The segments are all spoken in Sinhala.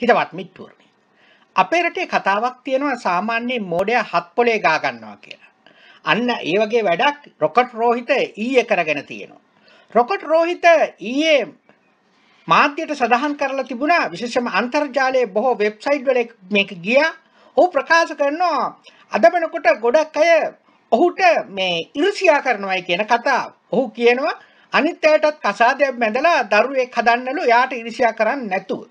හිතවත් මිත්පුරණි. අපේ රටේ කතාවක් තියෙනවා සාමාන්‍ය මෝඩයා හත් පොලේ ගා ගන්නවා කියලා. අන්න ඒ වගේ වැඩක් රොකට් රෝහිත ඊයේ කරගෙන තියෙනවා. රොකට් රෝහිත ඊයේ මාධ්‍යයට සඳහන් කරලා තිබුණා විශේෂම අන්තර්ජාලයේ බොහෝ වෙබ්සයිට් වල මේක ගියා. ඔහු ප්‍රකාශ කරනවා අද වෙනකොට ගොඩක් අය ඔහුට මේ ඉරුසියා කරනවායි කියන කතාව. ඔහු කියනවා අනිත් අයටත් කසාදයක් බැඳලා දරුවෙක් හදන්නලු එයාට ඉරුසියා කරන්නේ නැතුව.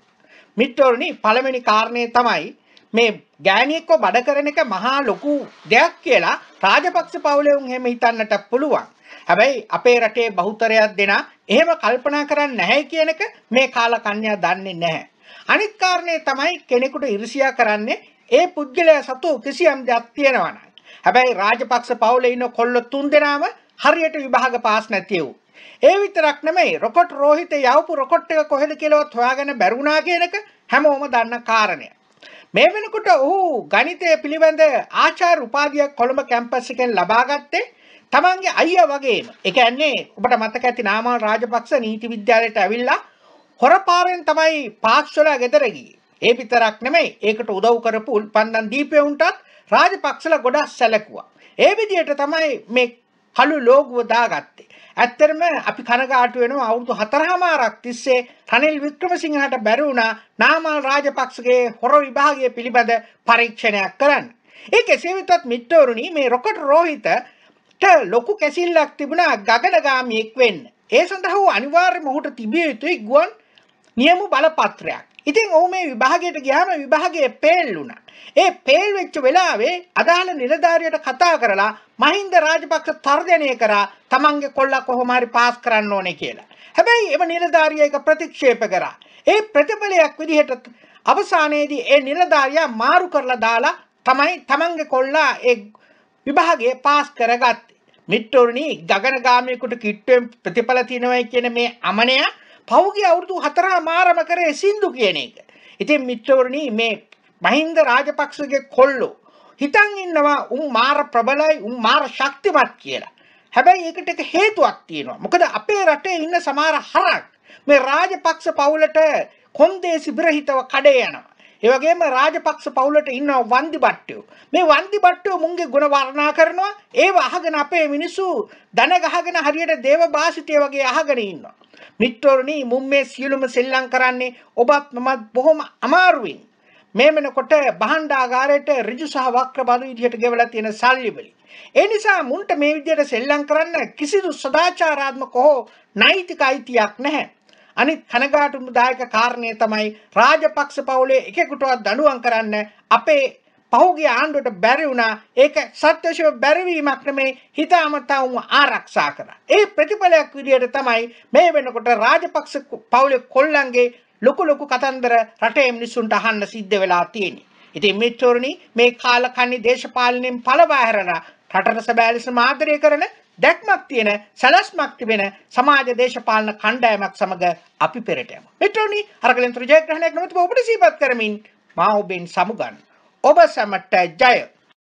මිත්‍රෝනි පළවෙනි කාරණය තමයි මේ ගෑණියෙක්ව බඩ කරන එක මහා ලොකු දෙයක් කියලා රාජපක්ෂ පවුලේ උන් එහෙම හිතන්නට පුළුවන්. හැබැයි අපේ රටේ බහුතරයක් දෙනා එහෙම කල්පනා කරන්නේ නැහැ කියන එක මේ කාලකන්‍යා දන්නේ නැහැ. අනිත් කාරණේ තමයි කෙනෙකුට ඉරිසියා කරන්නේ ඒ පුද්ගලයා සතු කිසියම් දෙයක් තියෙනවා නම්. හැබැයි රාජපක්ෂ පවුලේ ඉන්න කොල්ල තුන් දෙනාම හරියට විභාග පාස් නැතිවෝ. ඒ විතරක් නෙමෙයි රොකොට් රෝහිත යවපු රොකොට් එක කොහෙද කියලාවත් හොයාගෙන බැරුණා කියන එක හැමෝම දන්න කාරණයක්. මේ වෙනකොට ඔහු ගණිතය පිළිබඳ ආචාර්ය උපාධිය කොළඹ කැම්පස් එකෙන් ලබා ගත්තේ තමන්ගේ අයියා වගේම. ඒ කියන්නේ ඔබට මතක ඇති නාමල් රාජපක්ෂ නීති විද්‍යාලයට ඇවිල්ලා හොරපාරෙන් තමයි පාක්ෂලා ගෙදර ඒ විතරක් නෙමෙයි ඒකට උදව් කරපු උල්පන්දන් දීපේ උන්ටත් රාජපක්ෂලා ගොඩක් සැලකුවා. ඒ විදිහට තමයි මේ කළු ලෝගුව දාගත්තේ. ඇත්තටම අපි කනගාටු වෙනවා අවුරුදු 4මාරක් තිස්සේ රනිල් වික්‍රමසිංහට බැරි වුණා නාමල් රාජපක්ෂගේ හොර විභාගය පිළිබඳ පරීක්ෂණයක් කරන්න. ඒ කෙසේ වෙතත් මිත්‍රවරුනි මේ රොකට් රෝහිතට ලොකු කැසිල්ලක් තිබුණා ගගනගාමියෙක් වෙන්න. ඒ සඳහා අනිවාර්යයෙන්ම ඔහුට තිබිය යුතුයි ගුවන් නියම බලපත්‍රයක්. ඉතින් ඔහු මේ විභාගයට ගියාම විභාගයේ පේල් වුණා. ඒ පේල් වෙච්ච වෙලාවේ අදාළ නිලධාරියට කතා කරලා මහින්ද රාජපක්ෂ තර්ජනය කරා තමන්ගේ කොල්ලා කොහොම හරි පාස් කරන්න ඕනේ කියලා. හැබැයි එම නිලධාරිය ඒක ප්‍රතික්ෂේප කරා. ඒ ප්‍රතිඵලයක් විදිහට අවසානයේදී ඒ නිලධාරියා මාරු කරලා දාලා තමයි තමන්ගේ කොල්ලා ඒ විභාගයේ පාස් කරගත්තේ. මිට්ටෝරණී ගගනගාමයකට කිට්ටුවෙන් ප්‍රතිඵල තියෙනවයි කියන මේ අමනය පෞගේ අවුරුදු 4 මාරම කරේ සින්දු කියන එක. ඉතින් මිත්‍රවරණි මේ මහින්ද රාජපක්ෂගේ කොල්ලෝ හිතන් ඉන්නවා උන් මාර ප්‍රබලයි උන් මාර ශක්තිමත් කියලා. හැබැයි ඒකට එක හේතුවක් තියෙනවා. මොකද අපේ රටේ ඉන්න සමහර හරක් මේ රාජපක්ෂ පවුලට කොන්දේසි බිරහිතව කඩේ යනවා. ඒ වගේම රාජපක්ෂ පවුලට ඉන්න වන්දි බට්ටියෝ. මේ වන්දි බට්ටියෝ මුන්ගේ ಗುಣ වර්ණනා කරනවා. ඒව අහගෙන අපේ මිනිස්සු දන ගහගෙන හරියට දේවභාෂිතය වගේ අහගෙන ඉන්නවා. මිත්‍රෝරණි මුම් මේ සියලුම සෙල්ලම් කරන්නේ ඔබත් මමත් බොහොම අමාරුවෙන් මේ වෙනකොට භාණ්ඩාගාරයට ඍජු සහ වක්‍ර බඳු විදිහට ගෙවලා තියෙන සල්ලි වලින්. ඒ නිසා මුන්ට මේ විදිහට සෙල්ලම් කරන්න කිසිදු සදාචාරාත්මක හෝ නෛතික අයිතියක් නැහැ. අනිත් කනගාටුදායක කාරණය තමයි රාජපක්ෂ පවුලේ එකෙකුටවත් දඬුවම් කරන්න අපේ පහුගිය ආණ්ඩුවට බැරි වුණා ඒක සත්‍යශීව බැරිවීමක් නෙමේ හිතාමතා වුන් ආරක්ෂා කරා. ඒ ප්‍රතිඵලයක් විදියට තමයි මේ වෙනකොට රාජපක්ෂ පවුලේ කොල්ලන්ගේ ලොකු ලොකු කතන්දර රටේ මිනිස්සුන්ට අහන්න සිද්ධ වෙලා තියෙන්නේ. ඉතින් මිත්‍රෝනි මේ කාලකන්ණි දේශපාලනයෙන් පළවා හැරන රටට සැබෑලෙසම ආදරය කරන දැක්මක් තියෙන සැලැස්මක් තිබෙන සමාජ දේශපාලන කණ්ඩායමක් සමග අපි පෙරට යමු. මිත්‍රෝනි අරගලෙන් තුරු ජයග්‍රහණයක් නොමැතිව ඔබට සීපත් කරමින් මා ඔබෙන් සමුගන්නවා. ඔබ සැමට ජය